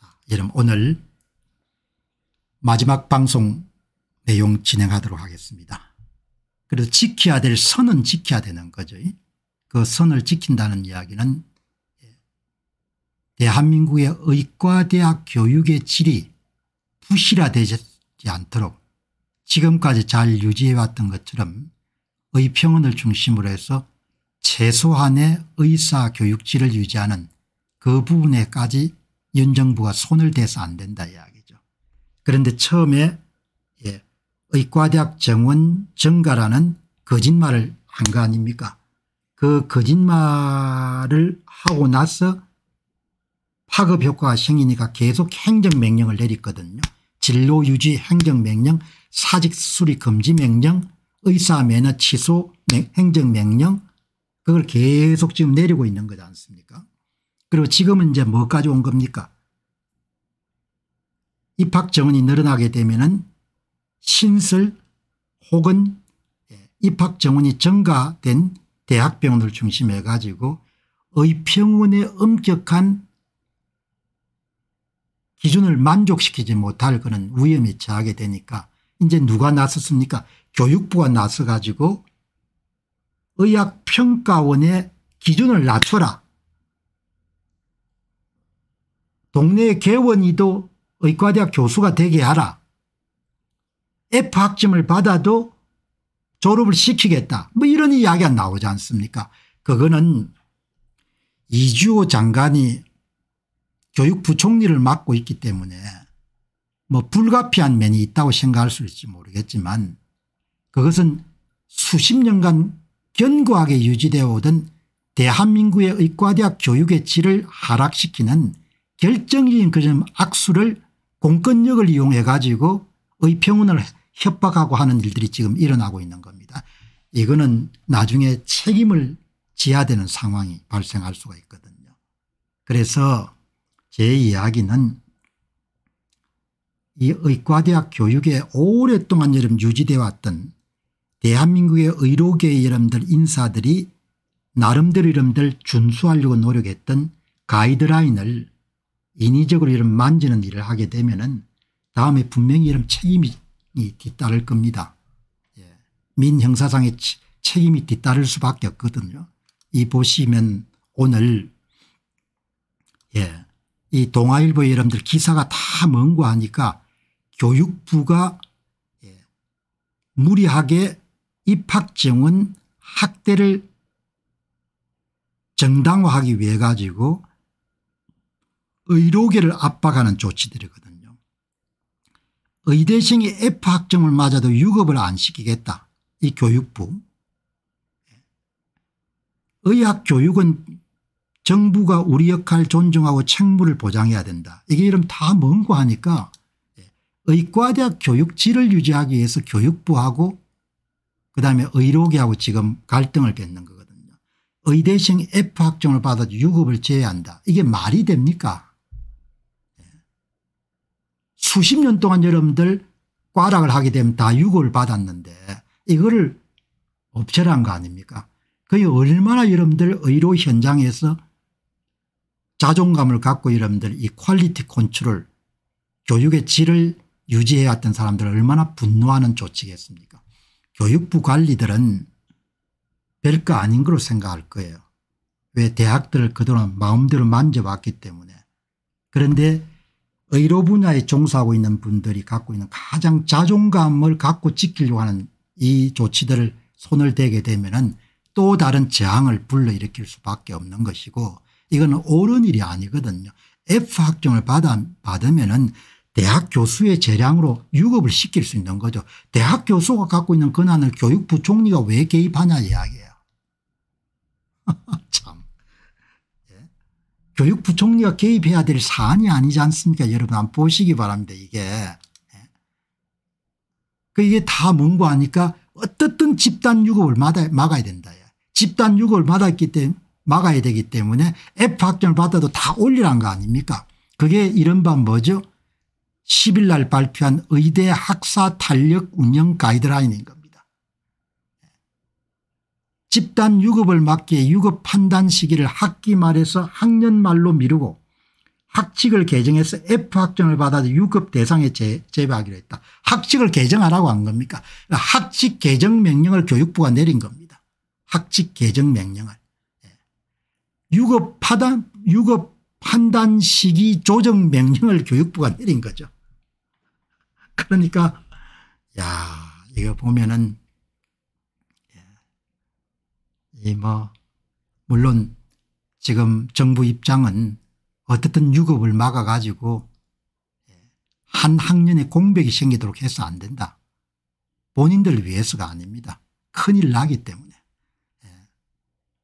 자, 여러분 오늘 마지막 방송 내용 진행하도록 하겠습니다. 그래서 지켜야 될 선은 지켜야 되는 거죠. 그 선을 지킨다는 이야기는 대한민국의 의과대학 교육의 질이 부실화되지 않도록 지금까지 잘 유지해왔던 것처럼 의평원을 중심으로 해서 최소한의 의사 교육질을 유지하는 그 부분에까지 윤 정부가 손을 대서 안 된다 이야기. 그런데 처음에 예, 의과대학 정원 증가라는 거짓말을 한 거 아닙니까 그 거짓말을 하고 나서 파급효과가 생기니까 계속 행정명령을 내렸거든요 진로유지 행정명령 사직수리 금지명령 의사매너 취소 행정명령 그걸 계속 지금 내리고 있는 거지 않습니까 그리고 지금은 이제 뭐까지 온 겁니까 입학 정원이 늘어나게 되면 신설 혹은 예, 입학 정원이 증가된 대학병원을 중심해 가지고 의평원의 엄격한 기준을 만족시키지 못할 그런 위험에 처하게 되니까 이제 누가 나섰습니까 교육부가 나서 가지고 의학평가원의 기준을 낮춰라. 동네 개원이도 의과대학 교수가 되게 하라. F학점을 받아도 졸업을 시키겠다. 뭐 이런 이야기가 나오지 않습니까 그거는 이주호 장관이 교육부총리를 맡고 있기 때문에 뭐 불가피한 면이 있다고 생각할 수 있을지 모르겠지만 그것은 수십 년간 견고하게 유지되어 오던 대한민국의 의과대학 교육의 질을 하락시키는 결정적인 그 점 악수를 공권력을 이용해 가지고 의평원을 협박하고 하는 일들이 지금 일어나고 있는 겁니다. 이거는 나중에 책임을 지야 되는 상황이 발생할 수가 있거든요. 그래서 제 이야기는 이 의과대학 교육에 오랫동안 여름 유지돼 왔던 대한민국의 의료계 여러분들 인사들이 나름대로 여러분들 준수하려고 노력했던 가이드라인을 인위적으로 이런 만지는 일을 하게 되면은 다음에 분명히 이런 책임이 뒤따를 겁니다. 예. 민 형사상의 책임이 뒤따를 수밖에 없거든요. 이 보시면 오늘 예. 이 동아일보 여러분들 기사가 다 멍고하니까 교육부가 예. 무리하게 입학정원 학대를 정당화하기 위해 가지고 의료계를 압박하는 조치들이거든요. 의대생이 F 학점을 맞아도 유급을 안 시키겠다. 이 교육부. 의학교육은 정부가 우리 역할 존중하고 책무를 보장해야 된다. 이게 이름 다 먼고 하니까 예, 의과대학 교육질을 유지하기 위해서 교육부하고 그다음에 의료계하고 지금 갈등을 빚는 거거든요. 의대생 F학점을 받아 유급을 제외한다. 이게 말이 됩니까 수십 년 동안 여러분들 꽈락을 하게 되면 다 유고를 받았는데 이거를 없애라는 거 아닙니까 그게 얼마나 여러분들 의료 현장에서 자존감을 갖고 여러분들 이 퀄리티 컨트롤 교육의 질을 유지해왔던 사람들을 얼마나 분노하는 조치겠습니까 교육부 관리들은 별거 아닌 걸로 생각할 거예요. 왜 대학들을 그동안 마음대로 만져봤기 때문에. 그런데 의료 분야에 종사하고 있는 분들이 갖고 있는 가장 자존감을 갖고 지키려고 하는 이 조치들을 손을 대게 되면 은또 다른 저항을 불러일으킬 수밖에 없는 것이고 이건 옳은 일이 아니거든요. F 학종을 받아, 받으면 은 대학 교수의 재량으로 유급을 시킬 수 있는 거죠. 대학 교수가 갖고 있는 권한을 교육부 총리가 왜 개입하냐 이야기예요. 참. 교육부총리가 개입해야 될 사안이 아니지 않습니까 여러분 안 보시기 바랍니다 이게. 예. 그 이게 다 뭔고 하니까 어떻든 집단 유급을 막아야 된다. 예. 집단 유급을 막았기 때문에 막아야 되기 때문에 F 확정을 받아도 다 올리란 거 아닙니까 그게 이른바 뭐죠 10일 날 발표한 의대 학사 탄력 운영 가이드라인인 겁니다. 집단 유급을 막기에 유급 판단 시기를 학기 말에서 학년 말로 미루고 학칙을 개정해서 f 학정을 받아서 유급 대상에 재, 배하기로 했다. 학칙을 개정하라고 한 겁니까 그러니까 학칙 개정 명령을 교육부가 내린 겁니다. 학칙 개정 명령을. 예. 유급 파단 유급 판단 시기 조정 명령을 교육부가 내린 거죠. 그러니까 야 이거 보면은 예, 뭐 물론 지금 정부 입장은 어떻든 유급을 막아가지고 예, 한 학년에 공백이 생기도록 해서 안 된다. 본인들 위해서가 아닙니다. 큰일 나기 때문에. 예,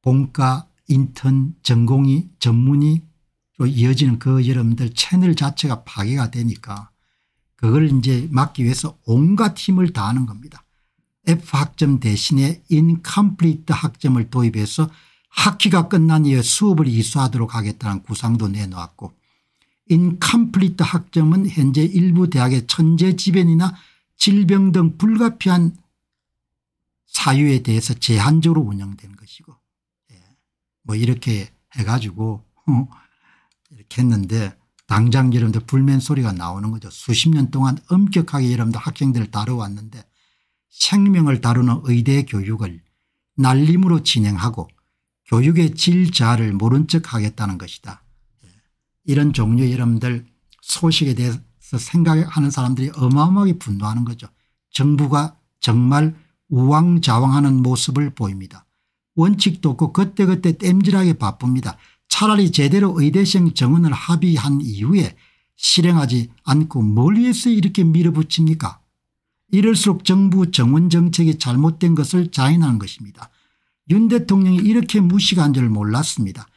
본과 인턴 전공이 전문이로 이어지는 그 여러분들 채널 자체가 파괴가 되니까 그걸 이제 막기 위해서 온갖 힘을 다하는 겁니다. F 학점 대신에 incomplete 학점을 도입해서 학기가 끝난 이후 수업을 이수하도록 하겠다는 구상도 내놓았고 인컴플리트 학점은 현재 일부 대학의 천재지변이나 질병 등 불가피한 사유에 대해서 제한적으로 운영된 것이고 예. 뭐 이렇게 해가지고 어, 이렇게 했는데 당장 여러분들 불면 소리가 나오는 거죠. 수십 년 동안 엄격하게 여러분들 학생들을 다뤄왔는데 생명을 다루는 의대 교육을 날림으로 진행하고 교육의 질자를 모른 척 하겠다는 것이다. 이런 종류의 여러분들 소식에 대해서 생각하는 사람들이 어마어마하게 분노하는 거죠. 정부가 정말 우왕좌왕하는 모습을 보입니다. 원칙도 없고 그때그때 땜질하게 바쁩니다. 차라리 제대로 의대생 정원을 합의한 이후에 실행하지 않고 멀리에서 이렇게 밀어붙입니까 이럴수록 정부 정원 정책이 잘못된 것을 자인하는 것입니다. 윤 대통령이 이렇게 무식한 줄 몰랐습니다.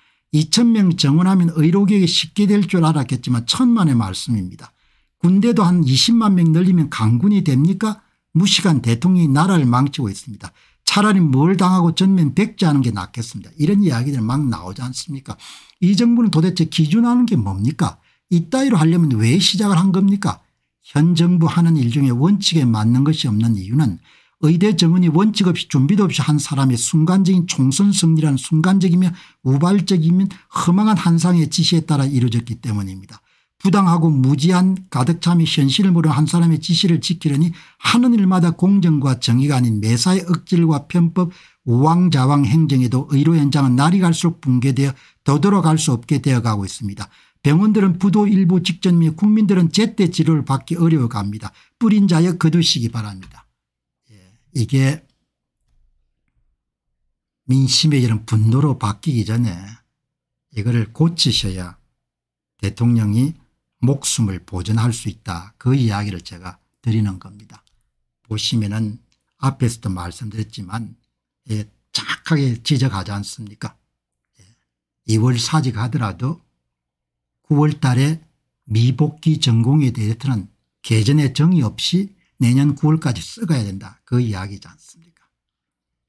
2천명 정원하면 의료계에이 쉽게 될 줄 알았겠지만 천만의 말씀입니다. 군대도 한 20만 명 늘리면 강군이 됩니까? 무식한 대통령이 나라를 망치고 있습니다. 차라리 뭘 당하고 전면 백지하는게 낫겠습니다. 이런 이야기들 막 나오지 않습니까? 이 정부는 도대체 기준하는 게 뭡니까? 이따위로 하려면 왜 시작을 한 겁니까? 현 정부 하는 일 중에 원칙에 맞는 것이 없는 이유는 의대 정원이 원칙 없이 준비도 없이 한 사람의 순간적인 총선 승리란 순간적이며 우발적이면 허망한 한상의 지시에 따라 이루어졌기 때문입니다. 부당하고 무지한 가득 참이 현실을 모르는 한 사람의 지시를 지키려니 하는 일마다 공정과 정의가 아닌 매사의 억질과 편법 우왕좌왕 행정에도 의료 현장은 날이 갈수록 붕괴되어 더돌아갈 수 없게 되어가고 있습니다. 병원들은 부도 일부 직전 및 국민들은 제때 지료를 받기 어려워갑니다. 뿌린 자여 거두시기 바랍니다. 예, 이게 민심의 이런 분노로 바뀌기 전에 이거를 고치셔야 대통령이 목숨을 보전할 수 있다. 그 이야기를 제가 드리는 겁니다. 보시면은 앞에서도 말씀드렸지만 예, 정확하게 지적하지 않습니까? 예, 2월 사직하더라도 9월 달에 미복귀 전공에 대해서는 개전의 정의 없이 내년 9월까지 쓰가야 된다. 그 이야기지 않습니까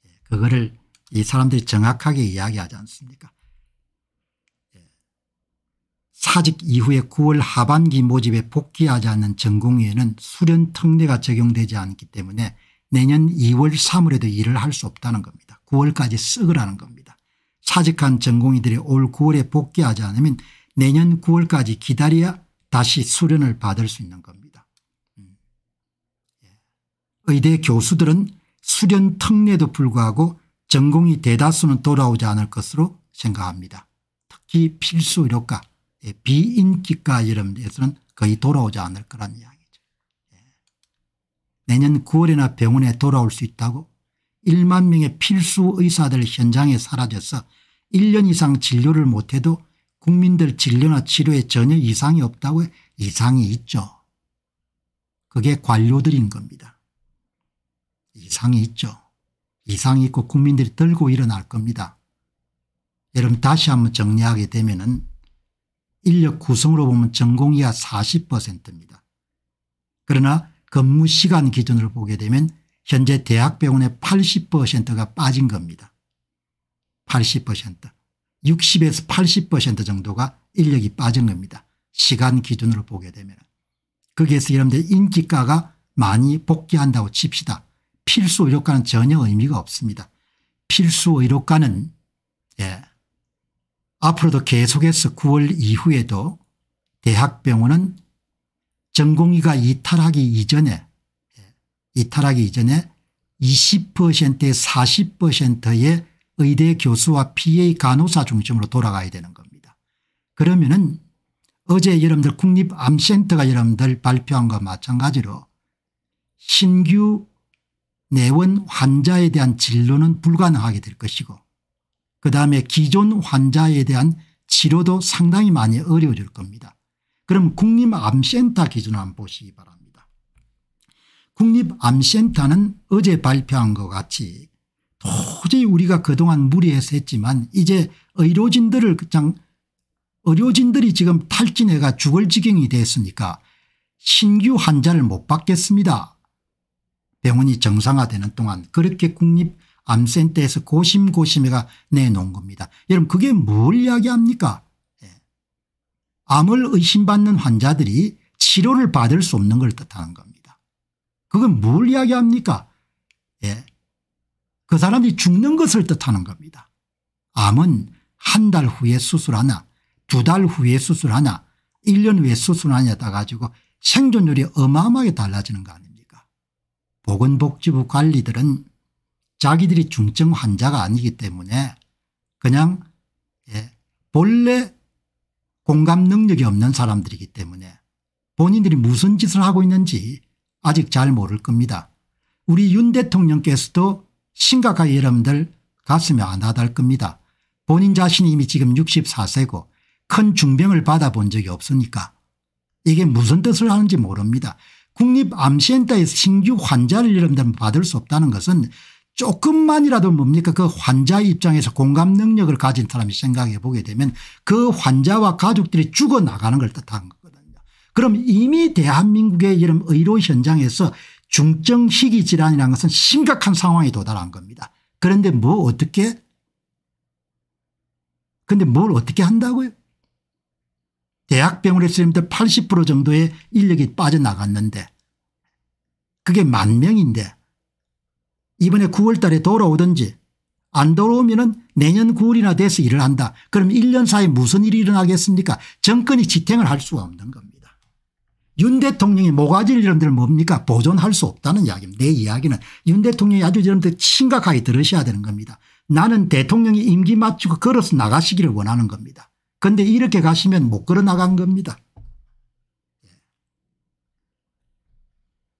예, 그거를 이 사람들이 정확하게 이야기하지 않습니까 예, 사직 이후에 9월 하반기 모집에 복귀하지 않는 전공위에는 수련 특례가 적용되지 않기 때문에 내년 2월 3월에도 일을 할 수 없다는 겁니다. 9월까지 쓰으라는 겁니다. 사직한 전공의들이 올 9월에 복귀하지 않으면 내년 9월까지 기다려야 다시 수련을 받을 수 있는 겁니다. 음. 예. 의대 교수들은 수련 특례도 불구하고 전공이 대다수는 돌아오지 않을 것으로 생각합니다. 특히 필수 의료과 예, 비인기과 이런 데서는 거의 돌아오지 않을 거란 이야기죠. 예. 내년 9월에나 병원에 돌아올 수 있다고 1만 명의 필수 의사들 현장에 사라져서 1년 이상 진료를 못해도 국민들 진료나 치료에 전혀 이상이 없다고 이상이 있죠. 그게 관료들인 겁니다. 이상이 있죠. 이상이 있고 국민들이 들고 일어날 겁니다. 여러분 다시 한번 정리하게 되면 은 인력 구성으로 보면 전공 이하 40%입니다. 그러나 근무 시간 기준으로 보게 되면 현재 대학병원의 80%가 빠진 겁니다. 80%. 60에서 80% 정도가 인력이 빠진 겁니다. 시간 기준으로 보게 되면. 거기에서 여러분들 인기가가 많이 복귀한다고 칩시다. 필수 의료과는 전혀 의미가 없습니다. 필수 의료과는 예. 앞으로도 계속해서 9월 이후에도 대학병원은 전공의가 이탈하기 이전에 예, 이탈하기 이전에 20%에 40%의 의대 교수와 PA 간호사 중심으로 돌아가야 되는 겁니다. 그러면 은 어제 여러분들 국립암센터가 여러분들 발표한 것 마찬가지로 신규 내원 환자에 대한 진료는 불가능하게 될 것이고 그다음에 기존 환자에 대한 치료도 상당히 많이 어려워질 겁니다. 그럼 국립암센터 기준을 한번 보시기 바랍니다. 국립암센터는 어제 발표한 것 같이 도저히 우리가 그동안 무리해서 했지만 이제 의료진들을 그냥 의료진들이 지금 탈진해가 죽을 지경이 됐으니까 신규 환자를 못 받겠습니다. 병원이 정상화되는 동안 그렇게 국립암센터에서 고심고심해가 내놓은 겁니다. 여러분 그게 뭘 이야기합니까 예. 암을 의심받는 환자들이 치료를 받을 수 없는 걸 뜻하는 겁니다. 그건 뭘 이야기합니까 예. 그 사람이 죽는 것을 뜻하는 겁니다. 암은 한 달 후에 수술하나 두 달 후에 수술하나 1년 후에 수술하냐 따 가지고 생존율이 어마어마하게 달라지는 거 아닙니까 보건복지부 관리들은 자기들이 중증 환자가 아니기 때문에 그냥 예, 본래 공감 능력이 없는 사람들이기 때문에 본인들이 무슨 짓을 하고 있는지 아직 잘 모를 겁니다. 우리 윤 대통령께서도 심각하게 여러분들 가슴에 안 와닿을 겁니다. 본인 자신이 이미 지금 64세고 큰 중병을 받아본 적이 없으니까 이게 무슨 뜻을 하는지 모릅니다. 국립암시터에서 신규 환자를 여러분들 받을 수 없다는 것은 조금만이라도 뭡니까 그 환자 입장에서 공감 능력을 가진 사람이 생각해 보게 되면 그 환자와 가족들이 죽어나가는 걸 뜻하는 거거든요. 그럼 이미 대한민국의 이런 의료 현장에서 중증 희귀 질환이라는 것은 심각한 상황에 도달한 겁니다. 그런데 뭐 어떻게 근데 뭘 어떻게 한다고요 대학병원의 선생님들 80% 정도의 인력이 빠져나갔는데 그게 만 명인데 이번에 9월 달에 돌아오든지 안 돌아오면 은 내년 9월이나 돼서 일을 한다. 그럼 1년 사이에 무슨 일이 일어나겠습니까 정권이 지탱을 할 수가 없는 겁니다. 윤 대통령이 모가질 이름들 뭡니까 보존할 수 없다는 이야기입니다. 내 이야기는 윤 대통령이 아주 여런분들 심각하게 들으셔야 되는 겁니다. 나는 대통령이 임기 맞추고 걸어서 나가시기를 원하는 겁니다. 그런데 이렇게 가시면 못 걸어 나간 겁니다. 예.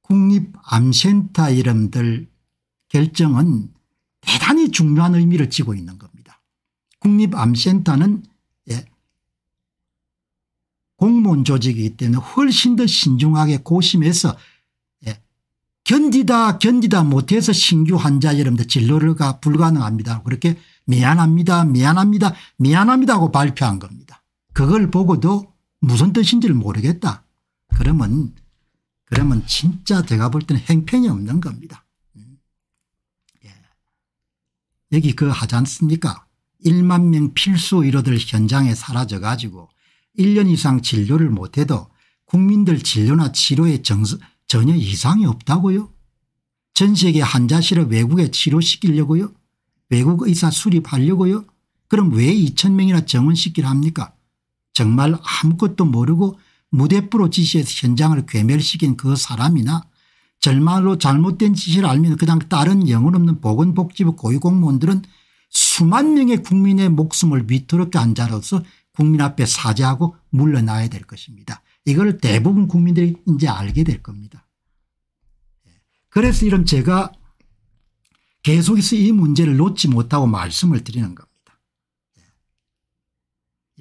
국립암센터 이름들 결정은 대단히 중요한 의미를 지고 있는 겁니다. 국립암센터는 예, 공무원 조직이기 때문에 훨씬 더 신중하게 고심해서 예. 견디다 견디다 못해서 신규 환자 여러분들 진료가 불가능합니다. 그렇게 미안합니다 미안합니다 미안합니다 하고 발표한 겁니다. 그걸 보고도 무슨 뜻인지를 모르겠다. 그러면 그러면 진짜 제가 볼 때는 행편이 없는 겁니다. 음. 예. 여기 그 하지 않습니까 1만 명 필수 의료들 현장에 사라져 가지고 1년 이상 진료를 못해도 국민들 진료나 치료에 전혀 이상이 없다고요? 전 세계 환자실을 외국에 치료시키려고요? 외국 의사 수립하려고요? 그럼 왜 2천 명이나 정원시키려 합니까? 정말 아무것도 모르고 무대프로 지시해서 현장을 괴멸시킨 그 사람이나 절말로 잘못된 지시를 알면 그냥 다른 영혼 없는 보건복지부 고위공무원들은 수만 명의 국민의 목숨을 위태롭게 한 자로서 국민 앞에 사죄하고 물러나야 될 것입니다. 이걸 대부분 국민들이 이제 알게 될 겁니다. 예. 그래서 이런 제가 계속해서 이 문제를 놓지 못하고 말씀을 드리는 겁니다. 예.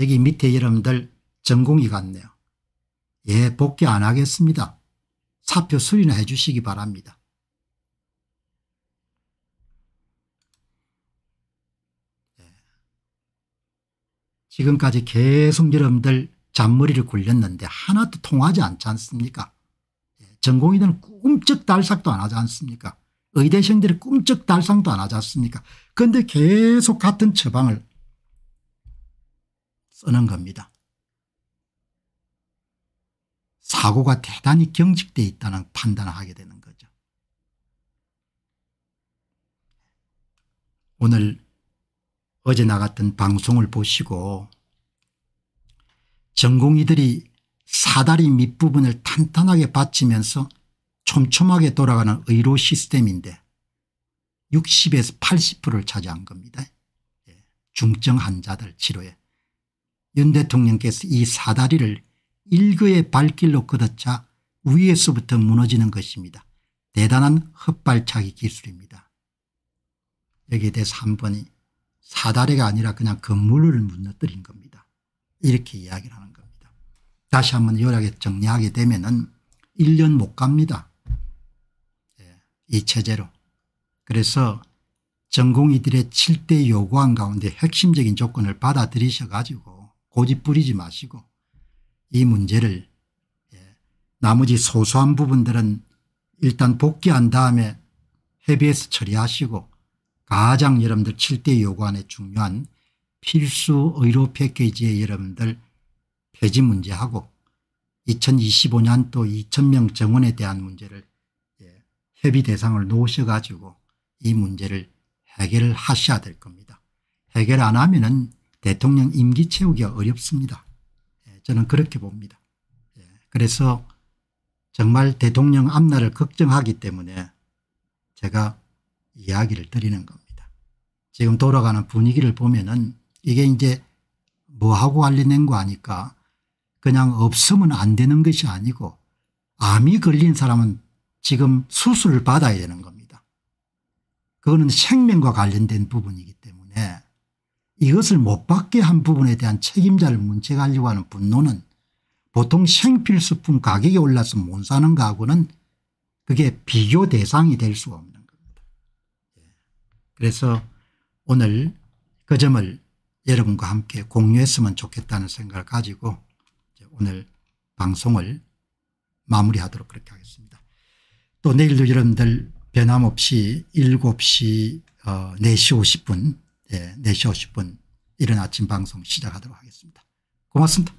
여기 밑에 여러분들 전공이 같네요. 예 복귀 안 하겠습니다. 사표 수리나 해 주시기 바랍니다. 지금까지 계속 여러분들 잔머리를 굴렸는데 하나도 통하지 않지 않습니까 전공이들은 꿈쩍달싹도 안 하지 않습니까 의대생들이 꿈쩍달싹도 안 하지 않습니까 그런데 계속 같은 처방을 쓰는 겁니다. 사고가 대단히 경직되어 있다는 판단을 하게 되는 거죠. 오늘 어제 나갔던 방송을 보시고 전공의들이 사다리 밑부분을 탄탄하게 받치면서 촘촘하게 돌아가는 의료 시스템인데 60에서 80%를 차지한 겁니다. 예, 중증 환자들 치료에. 윤 대통령께서 이 사다리를 일거의 발길로 걷어차 위에서부터 무너지는 것입니다. 대단한 헛발차기 기술입니다. 여기에 대해서 한 번이 사다리가 아니라 그냥 건물을 무너뜨린 겁니다. 이렇게 이야기를 하는 겁니다. 다시 한번 요약에 정리하게 되면 은 1년 못 갑니다. 예, 이 체제로. 그래서 전공이들의 7대 요구안 가운데 핵심적인 조건을 받아들이셔 가지고 고집 부리지 마시고 이 문제를 예, 나머지 소소한 부분들은 일단 복귀한 다음에 협비에서 처리하시고 가장 여러분들 7대 요구안에 중요한 필수 의료 패키지의 여러분들 폐지 문제하고 2025년 또 2천명 정원에 대한 문제를 예, 협의 대상을 놓으셔가지고 이 문제를 해결을 하셔야 될 겁니다. 해결 안 하면 은 대통령 임기 채우기가 어렵습니다. 예, 저는 그렇게 봅니다. 예, 그래서 정말 대통령 앞날을 걱정하기 때문에 제가 이야기를 드리는 겁니다. 지금 돌아가는 분위기를 보면은 이게 이제 뭐하고 관련된 거 아니까 그냥 없으면 안 되는 것이 아니고 암이 걸린 사람은 지금 수술을 받아야 되는 겁니다. 그거는 생명과 관련된 부분이기 때문에 이것을 못 받게 한 부분에 대한 책임자를 문책하려고 하는 분노는 보통 생필수품 가격이 올라서 못 사는 거하고는 그게 비교 대상이 될 수 없는 그래서 오늘 그 점을 여러분과 함께 공유했으면 좋겠다는 생각을 가지고 오늘 방송을 마무리하도록 그렇게 하겠습니다. 또 내일도 여러분들 변함없이 7시 어, 4시 50분 예, 4시 50분 이른 아침 방송 시작하도록 하겠습니다. 고맙습니다.